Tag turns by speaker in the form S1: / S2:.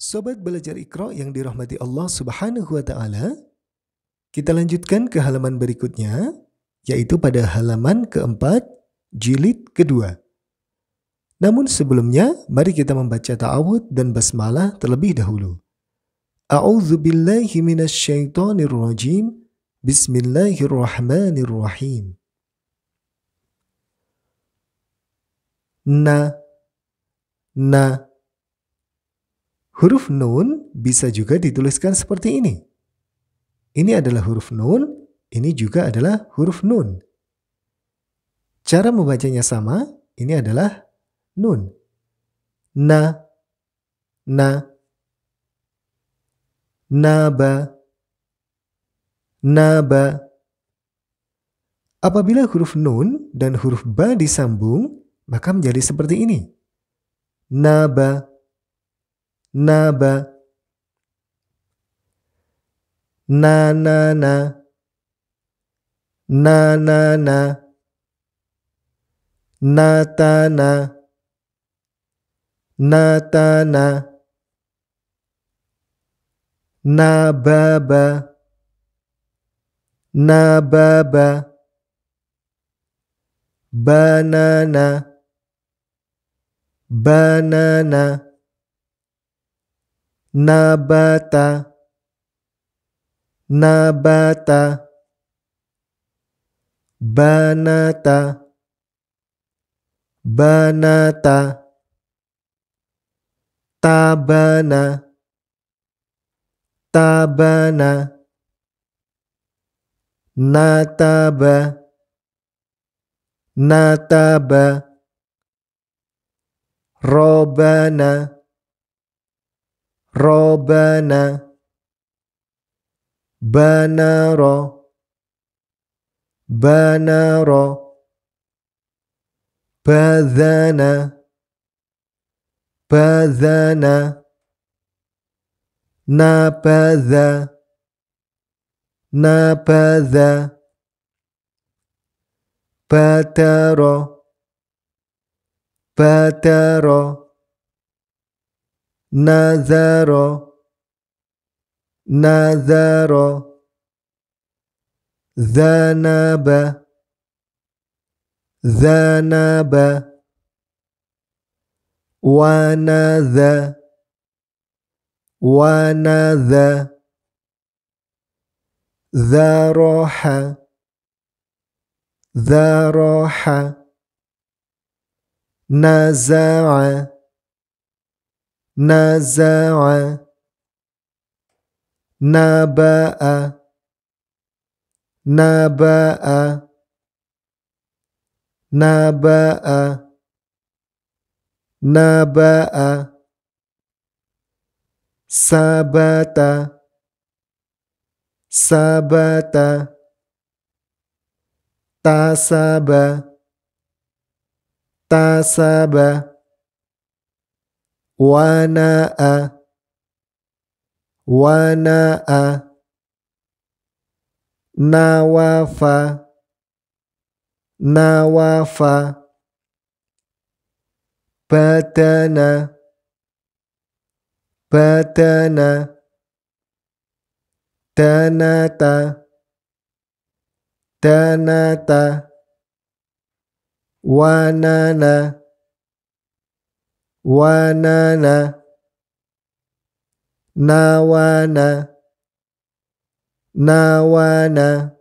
S1: Sobat belajar Iqra yang dirahmati Allah Subhanahu wa taala, kita lanjutkan ke halaman berikutnya yaitu pada halaman keempat jilid kedua. Namun sebelumnya, mari kita membaca ta'awud dan basmalah terlebih dahulu. A'udzu billahi minasyaitonir rajim. Bismillahirrahmanirrahim. Na na Huruf nun bisa juga dituliskan seperti ini. Ini adalah huruf nun, ini juga adalah huruf nun. Cara membacanya sama, ini adalah nun. Na, na, naba, naba. Apabila huruf nun dan huruf ba disambung, maka menjadi seperti ini. Naba, Na ba. Na na na. Na na na. Na ta na. Na ta na. Na ba ba. Na ba ba. Banana. Banana. nabata nabata banata banata tabana tabana nataba nataba robana ربنا بنر بنر بذنا بذنا نبذ نبذ بتر بتر نذر نذر ذنب ذنب ونذا ونذا ذرح ذرح نزع naza'a naba'a naba'a naba'a naba'a sabata sabata tasaba tasaba ونأى ونأى نوافى نوافى بدنا بدنا تناتا تناتا ونانا wanana nawana nawana